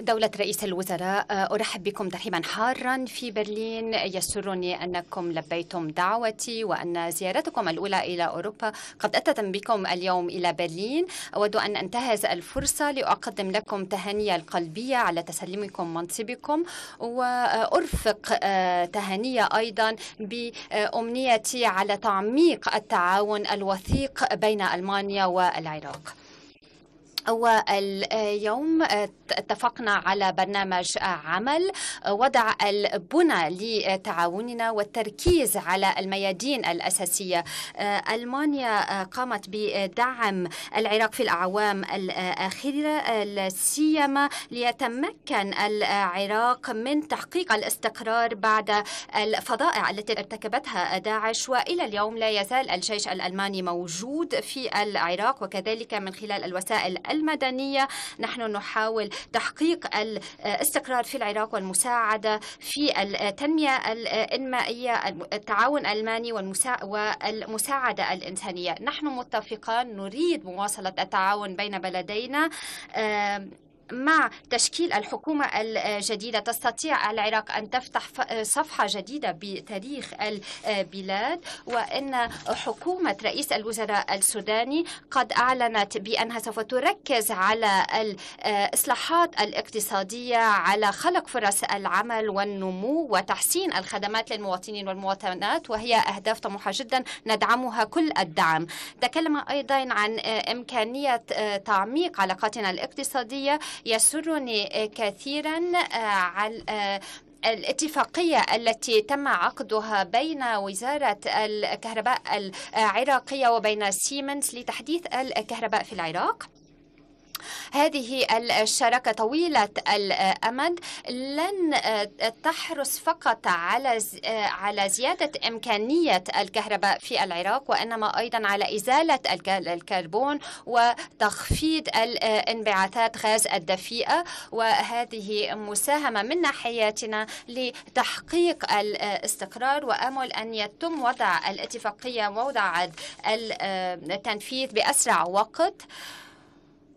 دولة رئيس الوزراء أرحب بكم ترحيبا حارا في برلين يسرني أنكم لبيتم دعوتي وأن زيارتكم الأولى إلى أوروبا قد أتت بكم اليوم إلى برلين أود أن أنتهز الفرصة لأقدم لكم تهنية القلبية على تسلمكم منصبكم وأرفق آه، تهنية أيضا بأمنيتي على تعميق التعاون الوثيق بين ألمانيا والعراق واليوم آه، اتفقنا على برنامج آه، عمل آه، وضع البنى لتعاوننا والتركيز على الميادين الأساسية ألمانيا قامت بدعم العراق في الأعوام الأخيرة سيما ليتمكن العراق من تحقيق الاستقرار بعد الفضائع التي ارتكبتها داعش وإلى اليوم لا يزال الجيش الألماني موجود في العراق وكذلك من خلال الوسائل المدنية نحن نحاول تحقيق الاستقرار في العراق والمساعدة في التنمية الإنمائية التعاون الألماني والمساعدة الإنسانية نحن متفقان نريد مواصلة التعاون بين بلدينا مع تشكيل الحكومة الجديدة تستطيع العراق أن تفتح صفحة جديدة بتاريخ البلاد وأن حكومة رئيس الوزراء السوداني قد أعلنت بأنها سوف تركز على الإصلاحات الاقتصادية على خلق فرص العمل والنمو وتحسين الخدمات للمواطنين والمواطنات وهي أهداف طموحة جدا ندعمها كل الدعم تكلم أيضا عن إمكانية تعميق علاقاتنا الاقتصادية يسرني آه، كثيرا آه، على آه، الاتفاقية التي تم عقدها بين وزارة الكهرباء العراقية وبين سيمنز لتحديث الكهرباء في العراق هذه الشراكة طويلة الأمد لن تحرص فقط على على زيادة إمكانية الكهرباء في العراق وإنما أيضا على إزالة الكربون وتخفيض الانبعاثات غاز الدفيئة وهذه مساهمة من ناحيتنا لتحقيق الاستقرار وأمل أن يتم وضع الاتفاقية ووضع التنفيذ بأسرع وقت.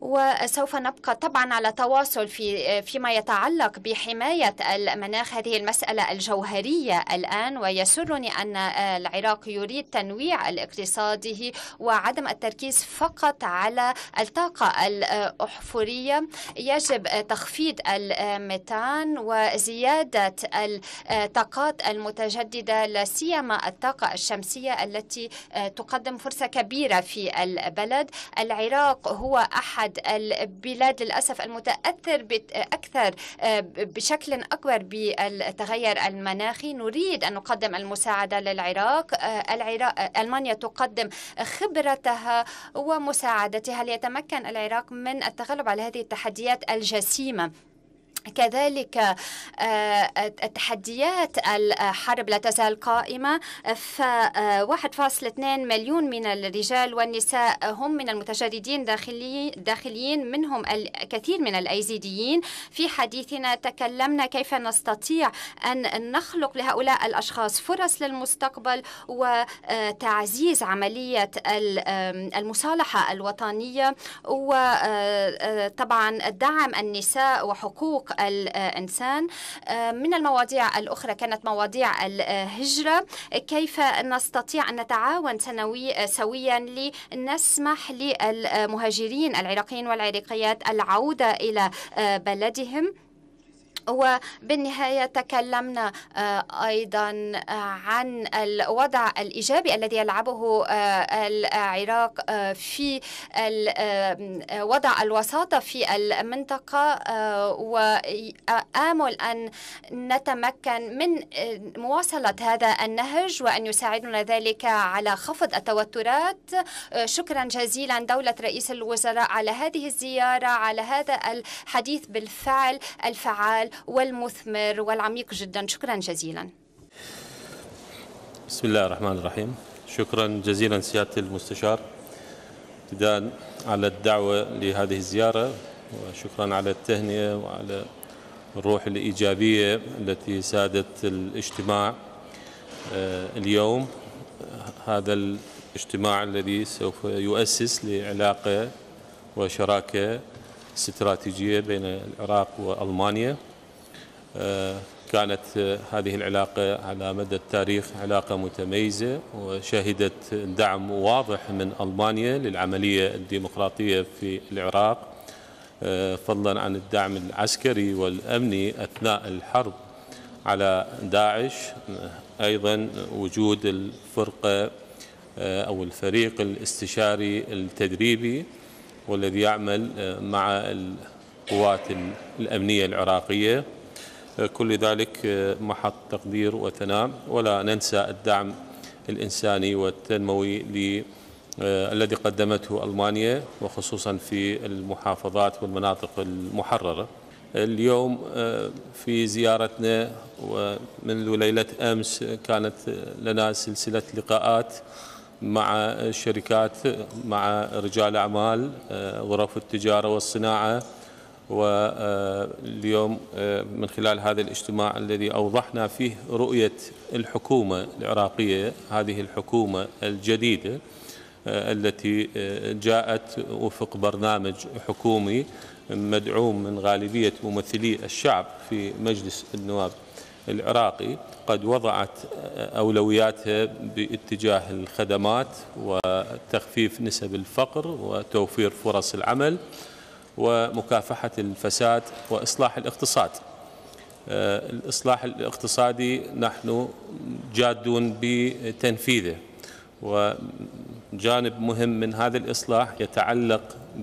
وسوف نبقى طبعا على تواصل في فيما يتعلق بحماية المناخ هذه المسألة الجوهرية الآن ويسرني أن آه، العراق يريد تنويع الاقتصاده وعدم التركيز فقط على الطاقة الأحفورية يجب آه، تخفيض الميثان وزيادة الطاقات المتجددة لا سيما الطاقة الشمسية التي آه، تقدم فرصة كبيرة في البلد العراق هو أحد أحد البلاد للأسف المتأثر أكثر آه، بشكل أكبر بالتغير المناخي نريد أن نقدم المساعدة للعراق آه، العراق آه، ألمانيا تقدم خبرتها ومساعدتها ليتمكن العراق من التغلب على هذه التحديات الجسيمة كذلك آه، التحديات الحرب لا تزال قائمة ف1.2 آه، مليون من الرجال والنساء هم من المتجردين داخليين منهم الكثير من الأيزيديين في حديثنا تكلمنا كيف نستطيع أن نخلق لهؤلاء الأشخاص فرص للمستقبل وتعزيز آه، عملية المصالحة الوطنية وطبعا دعم النساء وحقوق الإنسان آه، من المواضيع الأخرى كانت مواضيع الهجرة كيف نستطيع أن نتعاون سنوي سويا لنسمح للمهاجرين العراقيين والعراقيات العودة إلى آه، بلدهم وبالنهاية تكلمنا آه، أيضا آه، عن الوضع الإيجابي الذي يلعبه آه، العراق في وضع الوساطة في المنطقة وآمل أن نتمكن من مواصلة هذا النهج وأن يساعدنا ذلك على خفض التوترات شكرا جزيلا دولة رئيس الوزراء على هذه الزيارة على هذا الحديث بالفعل الفعال والمثمر والعميق جدا شكرا جزيلا بسم الله الرحمن الرحيم شكرا جزيلا سيادة المستشار ابتداء على الدعوة لهذه الزيارة وشكرا على التهنئة وعلى الروح الإيجابية التي سادت الاجتماع آه، اليوم هذا الاجتماع الذي سوف يؤسس لعلاقة وشراكة استراتيجية بين العراق وألمانيا كانت هذه العلاقة على مدى التاريخ علاقة متميزة وشهدت دعم واضح من ألمانيا للعملية الديمقراطية في العراق فضلا عن الدعم العسكري والأمني أثناء الحرب على داعش أيضا وجود الفرقة أو الفريق الاستشاري التدريبي والذي يعمل مع القوات الأمنية العراقية كل ذلك آه، محط تقدير وثناء ولا ننسى الدعم الإنساني والتنموي آه، الذي قدمته ألمانيا وخصوصا في المحافظات والمناطق المحررة اليوم آه، في زيارتنا ومنذ ليلة أمس كانت لنا سلسلة لقاءات مع شركات مع رجال أعمال غرف التجارة والصناعة واليوم آه، من خلال هذا الاجتماع الذي أوضحنا فيه رؤية الحكومة العراقية هذه الحكومة الجديدة آه، التي آه، جاءت وفق برنامج حكومي مدعوم من غالبية ممثلي الشعب في مجلس النواب العراقي قد وضعت أولوياتها باتجاه الخدمات وتخفيف نسب الفقر وتوفير فرص العمل ومكافحة الفساد وإصلاح الاقتصاد آه، الإصلاح الاقتصادي نحن جادون بتنفيذه وجانب مهم من هذا الإصلاح يتعلق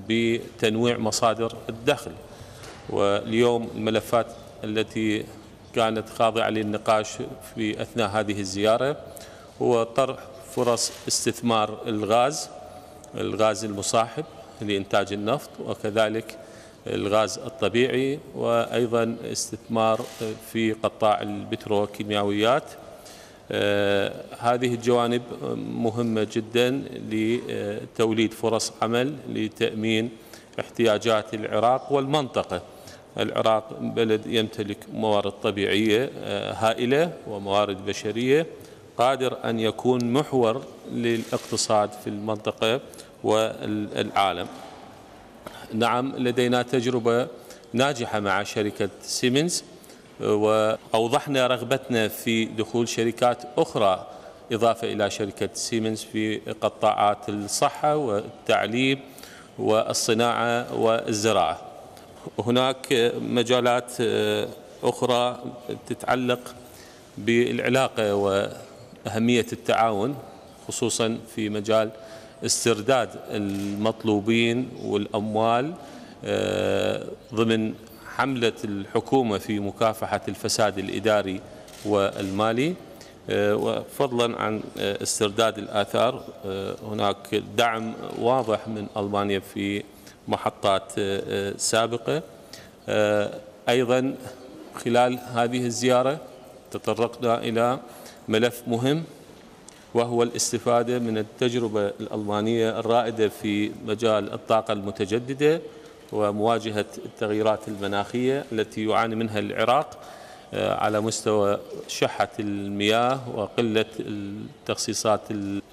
بتنويع مصادر الدخل واليوم الملفات التي كانت خاضعة للنقاش في أثناء هذه الزيارة هو طرح فرص استثمار الغاز الغاز المصاحب لإنتاج النفط وكذلك الغاز الطبيعي وأيضا استثمار في قطاع البتروكيماويات آه، هذه الجوانب مهمة جدا لتوليد فرص عمل لتأمين احتياجات العراق والمنطقة العراق بلد يمتلك موارد طبيعية آه، هائلة وموارد بشرية قادر أن يكون محور للاقتصاد في المنطقة والعالم نعم لدينا تجربة ناجحة مع شركة سيمنز وأوضحنا رغبتنا في دخول شركات أخرى إضافة إلى شركة سيمنز في قطاعات الصحة والتعليم والصناعة والزراعة هناك مجالات أخرى تتعلق بالعلاقة وأهمية التعاون خصوصا في مجال استرداد المطلوبين والأموال آه، ضمن حملة الحكومة في مكافحة الفساد الإداري والمالي آه، وفضلا عن آه، استرداد الآثار هناك دعم واضح من ألمانيا في محطات سابقة أيضا خلال هذه الزيارة تطرقنا إلى ملف مهم وهو الاستفادة من التجربة الألمانية الرائدة في مجال الطاقة المتجددة ومواجهة التغييرات المناخية التي يعاني منها العراق آه، على مستوى شحة المياه وقلة التخصيصات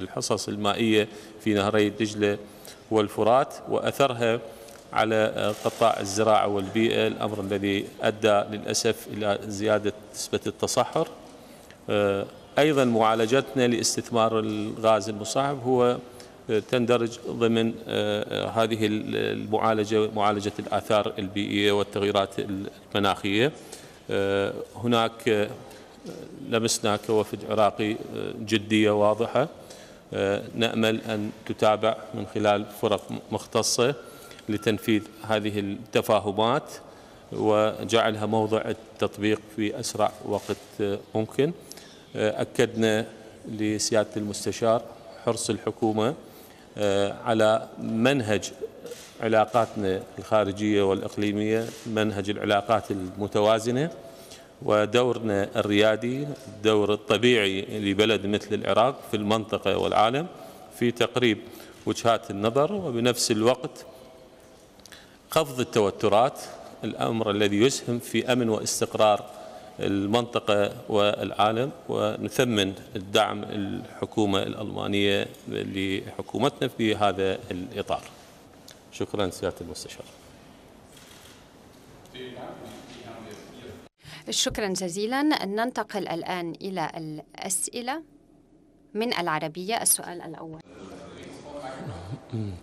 الحصص المائية في نهري دجلة والفرات وأثرها على آه، قطاع الزراعة والبيئة الأمر الذي أدى للأسف إلى زيادة نسبة التصحر آه، أيضا معالجتنا لاستثمار الغاز المصاحب هو آه، تندرج ضمن آه، آه، هذه المعالجة معالجة الآثار البيئية والتغيرات المناخية هناك لمسنا كوفد عراقي جدية واضحة نأمل أن تتابع من خلال فرق مختصة لتنفيذ هذه التفاهمات وجعلها موضع التطبيق في أسرع وقت ممكن آه، أكدنا لسيادة المستشار حرص الحكومة آه، على منهج علاقاتنا الخارجية والإقليمية منهج العلاقات المتوازنة ودورنا الريادي الدور الطبيعي لبلد مثل العراق في المنطقة والعالم في تقريب وجهات النظر وبنفس الوقت خفض التوترات الأمر الذي يسهم في أمن واستقرار المنطقة والعالم ونثمن الدعم الحكومة الألمانية لحكومتنا في هذا الإطار شكرا سيادة المستشار شكرا جزيلا ننتقل الآن إلى الأسئلة من العربية السؤال الأول hmm.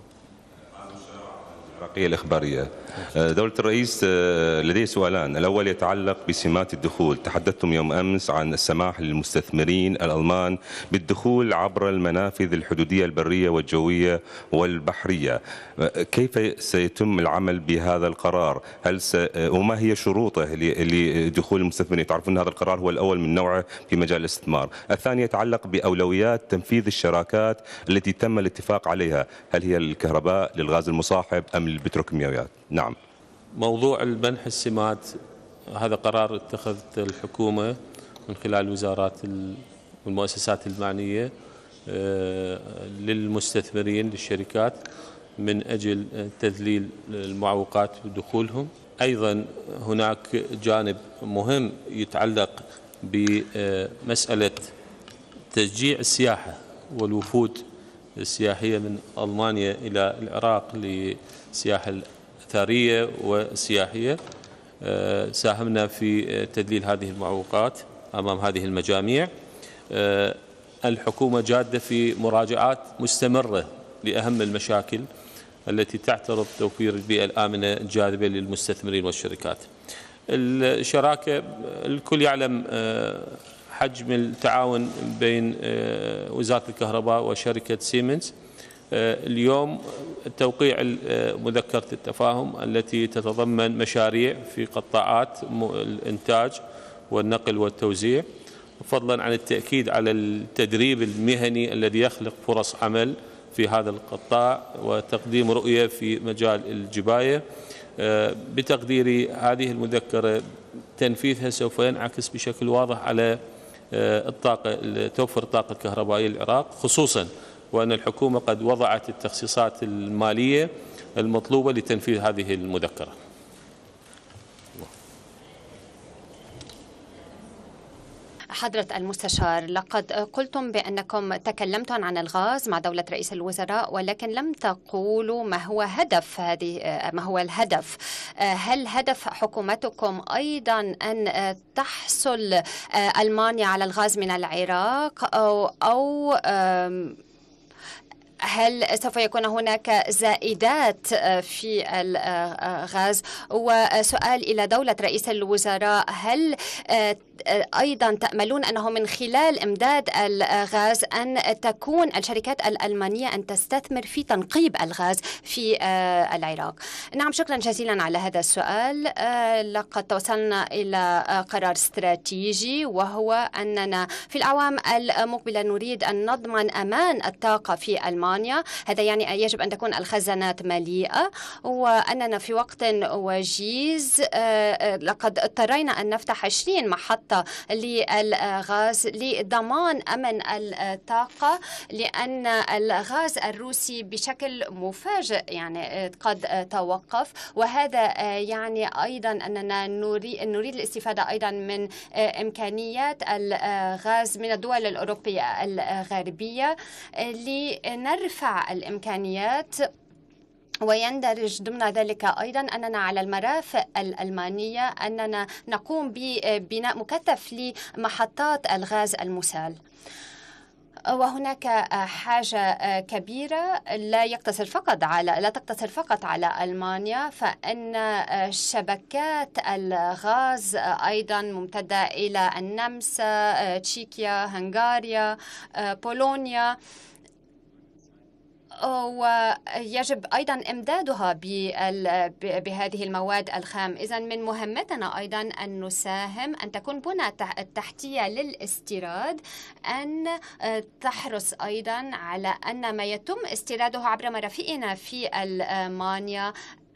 العراقية الإخبارية آه، دولة الرئيس آه، لدي سؤالان الأول يتعلق بسمات الدخول تحدثتم يوم أمس عن السماح للمستثمرين الألمان بالدخول عبر المنافذ الحدودية البرية والجوية والبحرية آه، كيف سيتم العمل بهذا القرار هل س... وما هي شروطه لدخول المستثمرين تعرفون هذا القرار هو الأول من نوعه في مجال الاستثمار الثاني يتعلق بأولويات تنفيذ الشراكات التي تم الاتفاق عليها هل هي الكهرباء للغاز المصاحب أم البتروكيماويات نعم موضوع المنح السمات هذا قرار اتخذت الحكومة من خلال الوزارات والمؤسسات المعنية آه، للمستثمرين للشركات من أجل تذليل المعوقات ودخولهم أيضا هناك جانب مهم يتعلق بمسألة تشجيع السياحة والوفود السياحية من ألمانيا إلى العراق لسياحة الأثرية والسياحية آه، ساهمنا في تدليل هذه المعوقات أمام هذه المجاميع آه، الحكومة جادة في مراجعات مستمرة لأهم المشاكل التي تعترض توفير البيئة الآمنة الجاذبة للمستثمرين والشركات الشراكة الكل يعلم آه، حجم التعاون بين آه، وزارة الكهرباء وشركة سيمنز آه، اليوم توقيع آه، مذكرة التفاهم التي تتضمن مشاريع في قطاعات الإنتاج والنقل والتوزيع فضلا عن التأكيد على التدريب المهني الذي يخلق فرص عمل في هذا القطاع وتقديم رؤية في مجال الجباية بتقديري هذه المذكرة تنفيذها سوف ينعكس بشكل واضح على آه، الطاقة توفر الطاقة الكهربائية للعراق خصوصا وأن الحكومة قد وضعت التخصيصات المالية المطلوبة لتنفيذ هذه المذكرة حضرة المستشار لقد قلتم بأنكم تكلمتم عن الغاز مع دولة رئيس الوزراء ولكن لم تقولوا ما هو هدف هذه ما هو الهدف هل هدف حكومتكم أيضا أن تحصل ألمانيا على الغاز من العراق أو, أو هل سوف يكون هناك زائدات في الغاز وسؤال إلى دولة رئيس الوزراء هل أيضا تأملون أنه من خلال إمداد الغاز أن تكون الشركات الألمانية أن تستثمر في تنقيب الغاز في آه، العراق نعم شكرا جزيلا على هذا السؤال آه، لقد توصلنا إلى آه، قرار استراتيجي وهو أننا في الأعوام المقبلة نريد أن نضمن أمان الطاقة في ألمانيا هذا يعني يجب أن تكون الخزانات مليئة وأننا في وقت وجيز لقد اضطرينا أن نفتح 20 محطة خطة للغاز لضمان أمن الطاقة لأن الغاز الروسي بشكل مفاجئ يعني قد توقف وهذا يعني أيضا أننا نريد, نريد الاستفادة أيضا من إمكانيات الغاز من الدول الأوروبية الغربية لنرفع الإمكانيات ويندرج ضمن ذلك أيضا أننا على المرافق الألمانية أننا نقوم ببناء مكثف لمحطات الغاز المسال وهناك حاجة كبيرة لا يقتصر فقط على لا تقتصر فقط على ألمانيا فإن شبكات الغاز أيضا ممتدة إلى النمسا تشيكيا هنغاريا بولونيا ويجب أيضا إمدادها بهذه المواد الخام إذا من مهمتنا أيضا أن نساهم أن تكون بنى التحتية للاستيراد أن آه، تحرص أيضا على أن ما يتم استيراده عبر مرافقنا في ألمانيا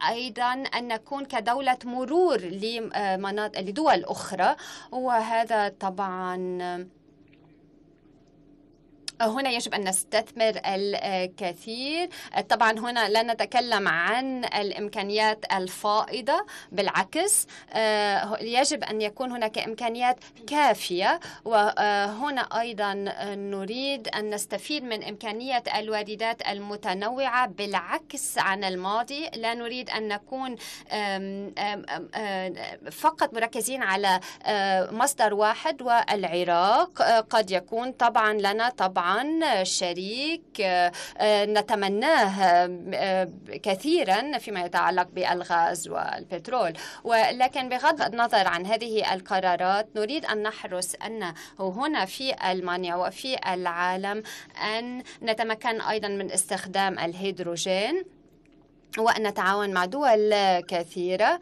ايضا ان نكون كدوله مرور لمناطق آه، لدول اخرى وهذا طبعا هنا يجب أن نستثمر الكثير طبعا هنا لا نتكلم عن الإمكانيات الفائضة بالعكس يجب أن يكون هناك إمكانيات كافية وهنا أيضا نريد أن نستفيد من إمكانية الواردات المتنوعة بالعكس عن الماضي لا نريد أن نكون فقط مركزين على آه، مصدر واحد والعراق آه، قد يكون طبعا لنا طبعا شريك آه، نتمناه آه، كثيرا فيما يتعلق بالغاز والبترول ولكن بغض النظر عن هذه القرارات نريد أن نحرص أن هنا في ألمانيا وفي العالم أن نتمكن أيضا من استخدام الهيدروجين وأن نتعاون مع دول كثيرة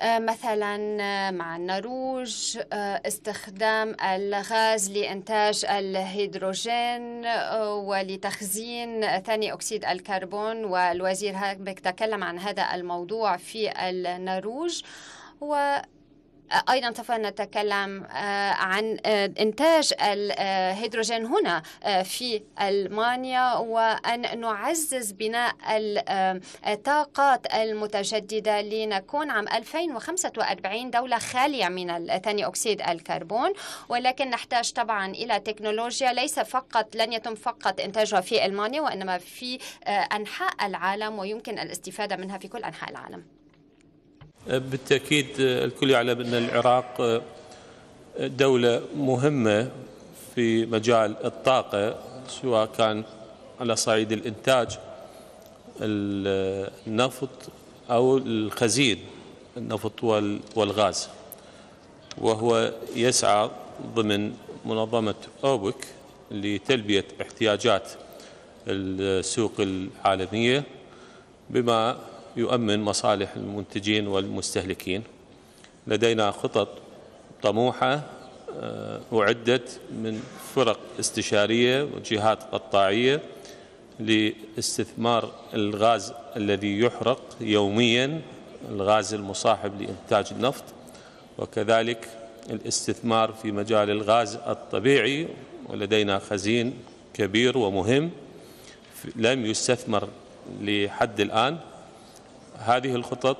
آه، مثلا آه، مع النروج آه، استخدام الغاز لإنتاج الهيدروجين ولتخزين ثاني أكسيد الكربون والوزير هابك تكلم عن هذا الموضوع في النروج و أيضا سوف نتكلم آه، عن آه، إنتاج الهيدروجين آه، هنا في ألمانيا وأن نعزز بناء الطاقات المتجددة لنكون عام 2045 دولة خالية من ثاني أكسيد الكربون ولكن نحتاج طبعا إلى تكنولوجيا ليس فقط لن يتم فقط إنتاجها في ألمانيا وإنما في أنحاء العالم ويمكن الاستفادة منها في كل أنحاء العالم بالتأكيد الكل يعلم أن العراق دولة مهمة في مجال الطاقة سواء كان على صعيد الإنتاج النفط أو الخزين النفط والغاز وهو يسعى ضمن منظمة أوبك لتلبية احتياجات السوق العالمية بما يؤمن مصالح المنتجين والمستهلكين لدينا خطط طموحة أعدت آه، من فرق استشارية وجهات قطاعية لاستثمار الغاز الذي يحرق يوميا الغاز المصاحب لإنتاج النفط وكذلك الاستثمار في مجال الغاز الطبيعي ولدينا خزين كبير ومهم لم يستثمر لحد الآن هذه الخطط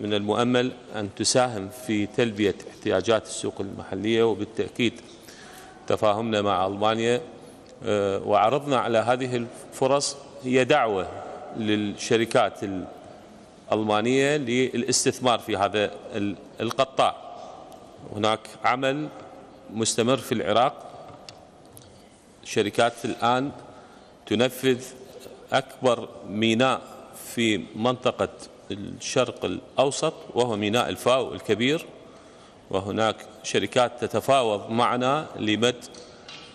من المؤمل أن تساهم في تلبية احتياجات السوق المحلية وبالتأكيد تفاهمنا مع ألمانيا آه، وعرضنا على هذه الفرص هي دعوة للشركات الألمانية للاستثمار في هذا القطاع هناك عمل مستمر في العراق شركات الآن تنفذ أكبر ميناء في منطقة الشرق الأوسط وهو ميناء الفاو الكبير وهناك شركات تتفاوض معنا لمد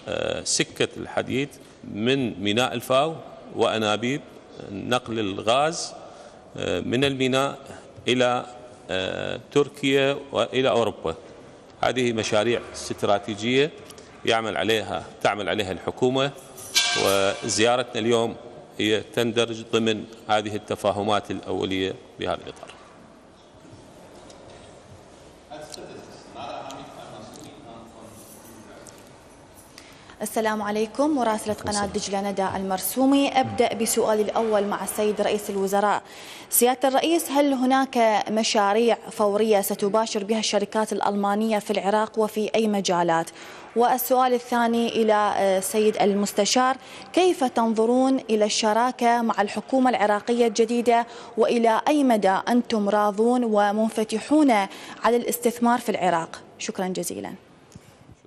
آه، سكة الحديد من ميناء الفاو وأنابيب نقل الغاز آه، من الميناء إلى آه، تركيا وإلى أوروبا هذه مشاريع استراتيجية يعمل عليها تعمل عليها الحكومة وزيارتنا اليوم هي تندرج ضمن هذه التفاهمات الأولية بهذا الإطار السلام عليكم مراسلة قناة دجلة ندى المرسومي أبدأ بسؤالي الأول مع السيد رئيس الوزراء سيادة الرئيس هل هناك مشاريع فورية ستباشر بها الشركات الألمانية في العراق وفي أي مجالات والسؤال الثاني إلى آه، سيد المستشار كيف تنظرون إلى الشراكة مع الحكومة العراقية الجديدة وإلى أي مدى أنتم راضون ومنفتحون على الاستثمار في العراق شكرا جزيلا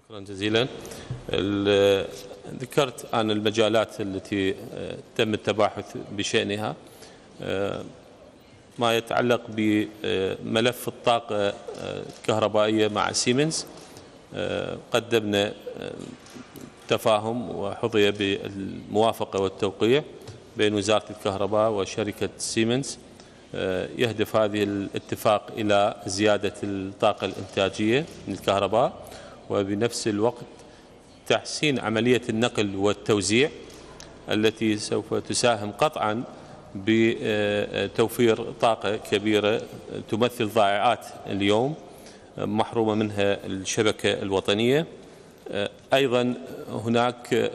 شكرا جزيلا ذكرت عن المجالات التي آه، تم التباحث بشأنها آه، ما يتعلق بملف الطاقة الكهربائية آه، مع سيمنز قدمنا تفاهم وحظي بالموافقة والتوقيع بين وزارة الكهرباء وشركة سيمنز يهدف هذه الاتفاق إلى زيادة الطاقة الإنتاجية للكهرباء الكهرباء وبنفس الوقت تحسين عملية النقل والتوزيع التي سوف تساهم قطعا بتوفير طاقة كبيرة تمثل ضائعات اليوم محرومة منها الشبكة الوطنية أيضا هناك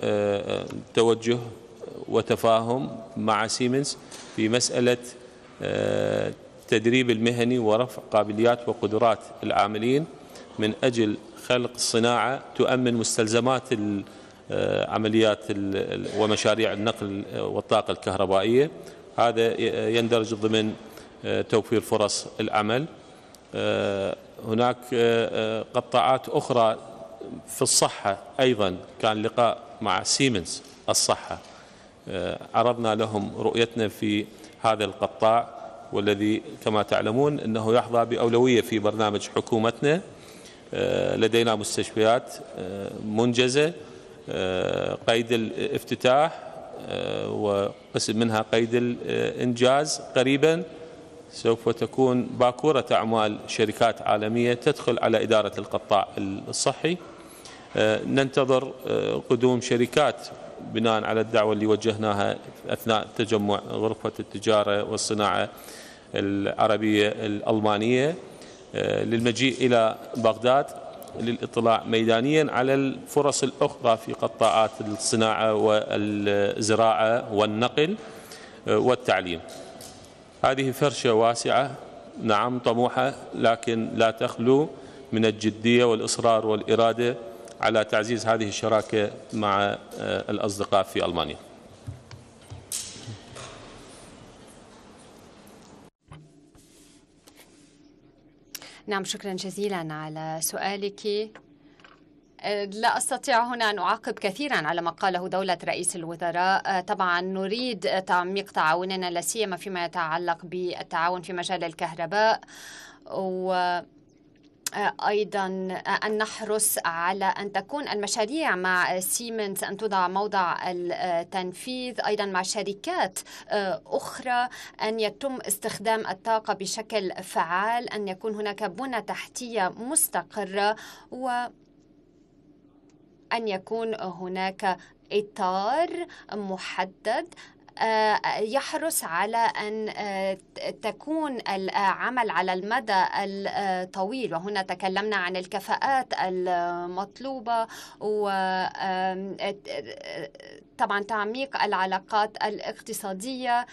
توجه وتفاهم مع سيمنز في مسألة التدريب المهني ورفع قابليات وقدرات العاملين من أجل خلق الصناعة تؤمن مستلزمات آه، عمليات ومشاريع النقل والطاقة الكهربائية هذا يندرج ضمن آه، توفير فرص العمل آه، هناك قطاعات أخرى في الصحة أيضا كان لقاء مع سيمنز الصحة عرضنا لهم رؤيتنا في هذا القطاع والذي كما تعلمون أنه يحظى بأولوية في برنامج حكومتنا آه، لدينا مستشفيات آه، منجزة آه، قيد الافتتاح وقسم منها قيد الإنجاز قريبا سوف تكون باكورة أعمال شركات عالمية تدخل على إدارة القطاع الصحي ننتظر قدوم شركات بناء على الدعوة اللي وجهناها أثناء تجمع غرفة التجارة والصناعة العربية الألمانية آه، للمجيء إلى بغداد للاطلاع ميدانيا على الفرص الأخرى في قطاعات الصناعة والزراعة والنقل آه، والتعليم هذه فرشة واسعة نعم طموحة لكن لا تخلو من الجدية والإصرار والإرادة على تعزيز هذه الشراكة مع آه، الأصدقاء في ألمانيا نعم شكرا جزيلا على سؤالك أه، لا أستطيع هنا أن أعقب كثيرا على ما قاله دولة رئيس الوزراء أه، طبعا نريد تعميق تعاوننا لا سيما فيما يتعلق بالتعاون في مجال الكهرباء و أيضا أن نحرص على أن تكون المشاريع مع سيمنز أن توضع موضع التنفيذ أيضا مع شركات أخرى أن يتم استخدام الطاقة بشكل فعال أن يكون هناك بنى تحتية مستقرة و أن يكون هناك إطار محدد آه، يحرص على أن آه، تكون العمل آه، على المدى الطويل وهنا تكلمنا عن الكفاءات المطلوبة و طبعا تعميق العلاقات الاقتصادية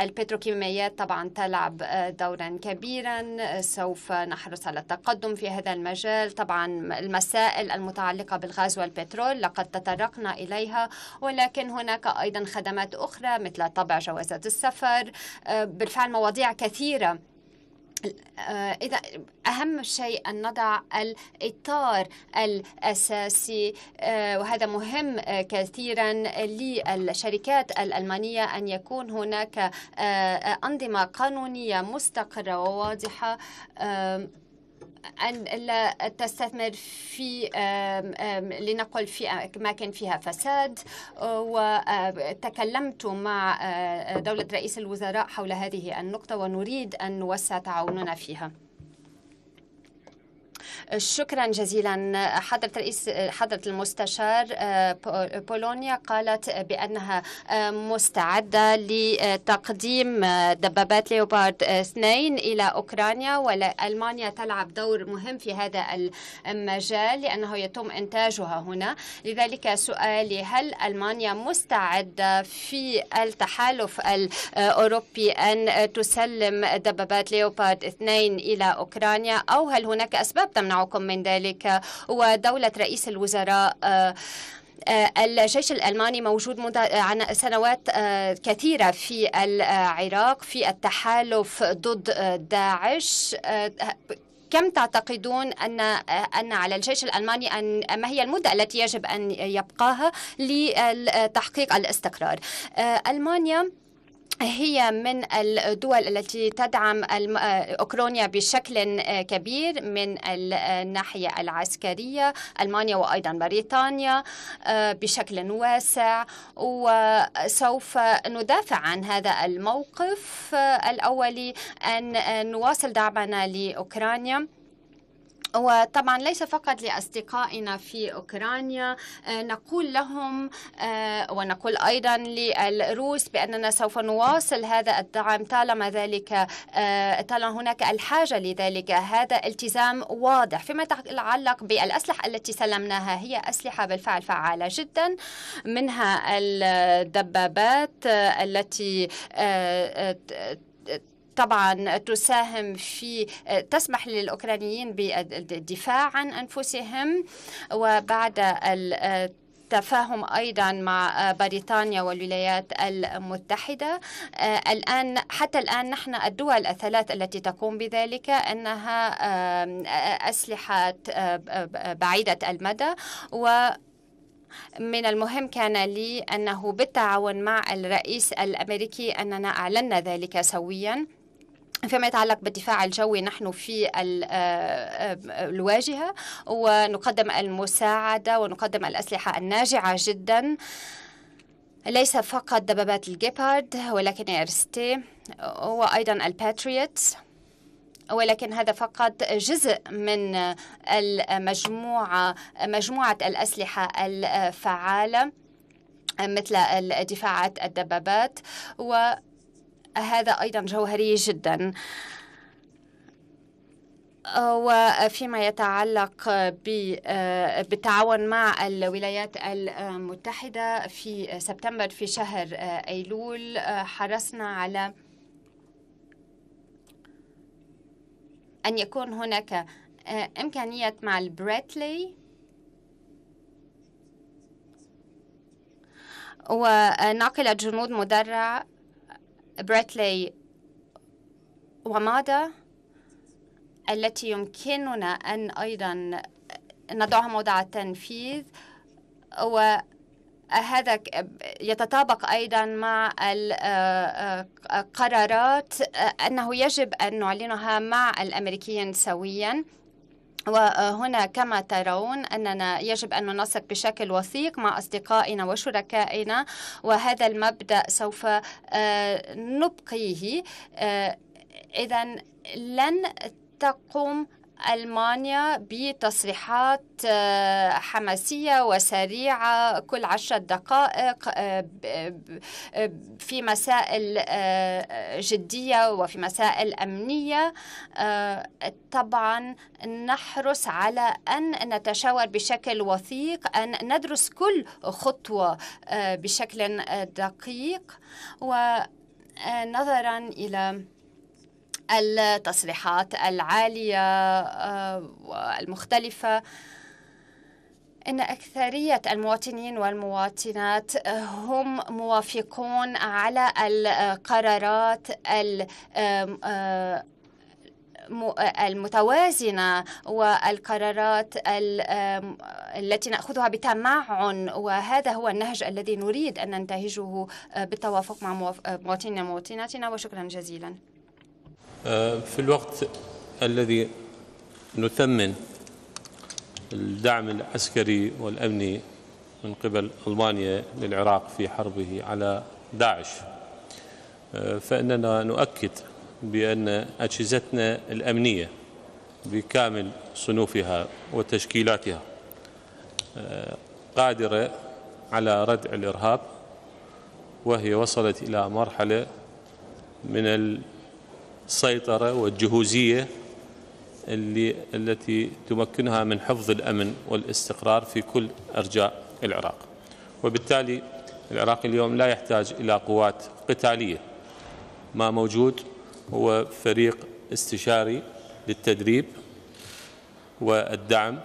البتروكيماويات طبعا تلعب دورا كبيرا سوف نحرص على التقدم في هذا المجال طبعا المسائل المتعلقة بالغاز والبترول لقد تطرقنا إليها ولكن هناك أيضا أيضا خدمات أخرى مثل طبع جوازات السفر آه، بالفعل مواضيع كثيرة آه، إذا أهم شيء أن نضع الإطار الأساسي آه، وهذا مهم كثيرا للشركات الألمانية أن يكون هناك أنظمة قانونية مستقرة وواضحة أن لا تستثمر في لنقل في أماكن فيها فساد وتكلمت مع دولة رئيس الوزراء حول هذه النقطة ونريد أن نوسع تعاوننا فيها شكرا جزيلا حضرة رئيس حضرة المستشار آه، بولونيا قالت بأنها آه، مستعدة لتقديم آه، دبابات ليوبارد 2 إلى أوكرانيا وألمانيا تلعب دور مهم في هذا المجال لأنه يتم إنتاجها هنا لذلك سؤالي هل ألمانيا مستعدة في التحالف الأوروبي أن تسلم دبابات ليوبارد 2 إلى أوكرانيا أو هل هناك أسباب تمنعكم من ذلك ودولة رئيس الوزراء آه، آه، الجيش الألماني موجود منذ سنوات آه، كثيرة في العراق في التحالف ضد داعش كم تعتقدون أن أن على الجيش الألماني أن ما هي المدة التي يجب أن يبقاها لتحقيق الاستقرار ألمانيا هي من الدول التي تدعم آه، أوكرانيا بشكل آه، كبير من الناحية العسكرية ألمانيا وأيضا بريطانيا آه، بشكل واسع وسوف ندافع عن هذا الموقف الأولي أن نواصل دعمنا لأوكرانيا وطبعا ليس فقط لأصدقائنا في أوكرانيا آه، نقول لهم آه، ونقول أيضا للروس بأننا سوف نواصل هذا الدعم طالما ذلك آه، طالما هناك الحاجة لذلك هذا التزام واضح فيما يتعلق بالأسلحة التي سلمناها هي أسلحة بالفعل فعالة جدا منها الدبابات التي طبعا تساهم في آه، تسمح للأوكرانيين بالدفاع عن أنفسهم وبعد التفاهم آه، أيضا مع آه، بريطانيا والولايات المتحدة الآن حتى الآن نحن الدول الثلاث التي تقوم بذلك أنها أسلحة بعيدة المدى و من المهم كان لي أنه بالتعاون مع الرئيس الأمريكي أننا أعلنا ذلك سويا فيما يتعلق بالدفاع الجوي نحن في آه، آه، آه، الواجهة ونقدم المساعدة ونقدم الأسلحة الناجعة جدا ليس فقط دبابات الجيبارد ولكن إرستي وأيضا الباتريوت ولكن هذا فقط جزء من المجموعة مجموعة الأسلحة الفعالة مثل دفاعات الدبابات و هذا أيضا جوهري جدا وفيما يتعلق بالتعاون مع الولايات المتحدة في سبتمبر في شهر أيلول حرصنا على أن يكون هناك إمكانية مع البريتلي ونقلت جنود مدرع بريتلي ومادا التي يمكننا أن أيضا نضعها موضع التنفيذ وهذا يتطابق أيضا مع القرارات آه، آه، آه، أنه يجب أن نعلنها مع الأمريكيين سويا وهنا كما ترون أننا يجب أن ننسق بشكل وثيق مع أصدقائنا وشركائنا وهذا المبدأ سوف آه، نبقيه آه، إذا لن تقوم ألمانيا بتصريحات آه، حماسية وسريعة كل عشر دقائق آه، آه، في مسائل جدية وفي مسائل أمنية طبعا نحرص على أن نتشاور بشكل وثيق أن ندرس كل خطوة بشكل دقيق ونظرا إلى التصريحات العالية والمختلفة آه، إن أكثرية المواطنين والمواطنات هم موافقون على القرارات المتوازنة والقرارات التي نأخذها بتمعن وهذا هو النهج الذي نريد أن ننتهجه بالتوافق مع مواطنين ومواطناتنا وشكرا جزيلا في الوقت الذي نثمن الدعم العسكري والأمني من قبل ألمانيا للعراق في حربه على داعش آه، فإننا نؤكد بأن أجهزتنا الأمنية بكامل صنوفها وتشكيلاتها آه، قادرة على ردع الإرهاب وهي وصلت إلى مرحلة من السيطرة والجهوزية اللي التي تمكنها من حفظ الأمن والاستقرار في كل أرجاء العراق وبالتالي العراق اليوم لا يحتاج إلى قوات قتالية ما موجود هو فريق استشاري للتدريب والدعم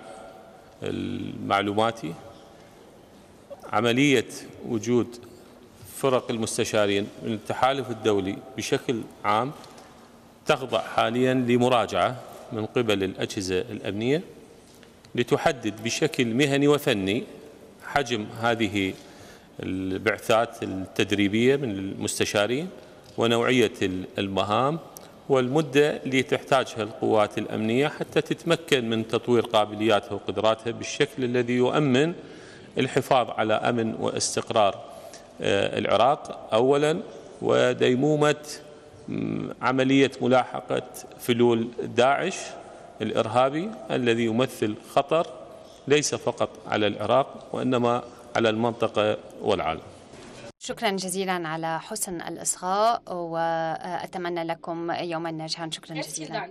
المعلوماتي عملية وجود فرق المستشارين من التحالف الدولي بشكل عام تخضع حاليا لمراجعة من قبل الأجهزة الأمنية لتحدد بشكل مهني وفني حجم هذه البعثات التدريبية من المستشارين ونوعية المهام والمدة اللي تحتاجها القوات الأمنية حتى تتمكن من تطوير قابلياتها وقدراتها بالشكل الذي يؤمن الحفاظ على أمن واستقرار آه، العراق أولا وديمومة عملية ملاحقة فلول داعش الإرهابي الذي يمثل خطر ليس فقط على العراق وإنما على المنطقة والعالم شكرا جزيلا على حسن الإصغاء وأتمنى لكم يوما ناجحا شكرا جزيلا